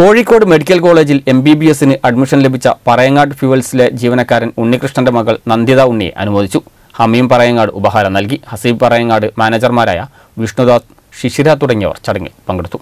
Kozhikode medical കോളേജിൽ M B B എസിന് admission ലഭിച്ച പറയങ്ങാട് ഫ്യൂവൽസിലെ ജീവനക്കാരൻ ഉണ്ണികൃഷ്ണന്റെ മകൾ നന്ദിത ഉണ്ണിയെ അനുമോദിച്ചു ഹമീം പറയങ്ങാട് ഉപഹാരം നൽകി ഹസീബ് പറയങ്ങാട് മാനേജർമാരായ വിഷ്ണുദാസ് ശിശിര തുടങ്ങിയവർ ചടങ്ങിൽ പങ്കെടുത്തു